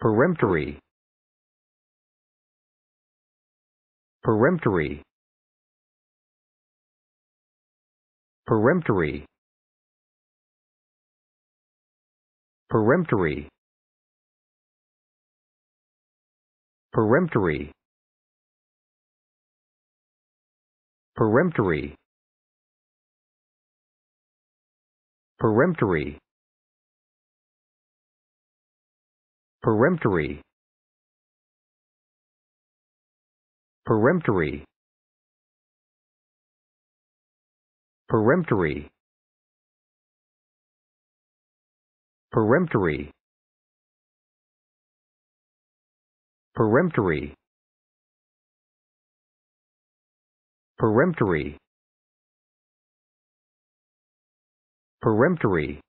peremptory peremptory peremptory peremptory peremptory peremptory peremptory peremptory peremptory peremptory peremptory peremptory peremptory peremptory